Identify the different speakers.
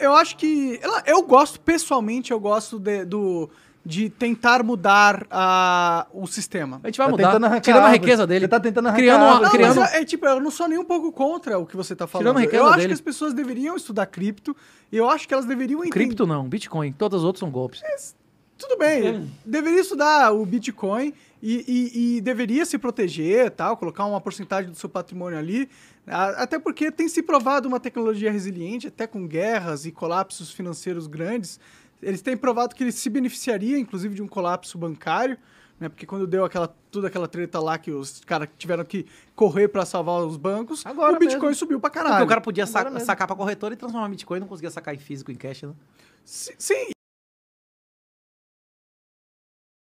Speaker 1: eu acho que. Eu gosto, pessoalmente, eu gosto de, do. De tentar mudar a, o sistema. A gente vai tá mudar. Tirando a riqueza dele. Você tá tentando arrancar. Criando uma, não, criando... Mas, é, é, tipo, eu não sou nem um pouco contra o que você tá falando. Tirando a riqueza eu acho que as pessoas deveriam estudar cripto. E eu acho que elas deveriam entender. Cripto não, Bitcoin. Todas as outras são golpes. É, tudo bem. Deveria estudar o Bitcoin e, e, e, deveria se proteger, tal, colocar uma porcentagem do seu patrimônio ali, até porque tem se provado uma tecnologia resiliente, até com guerras e colapsos financeiros grandes. Eles têm provado que ele se beneficiaria, inclusive, de um colapso bancário, né? Porque quando deu aquela toda aquela treta lá que os caras tiveram que correr para salvar os bancos, Agora o Bitcoin mesmo. subiu para caralho. Porque o cara podia sacar para corretora e transformar Bitcoin, não conseguia sacar
Speaker 2: em físico em cash, né? Sim,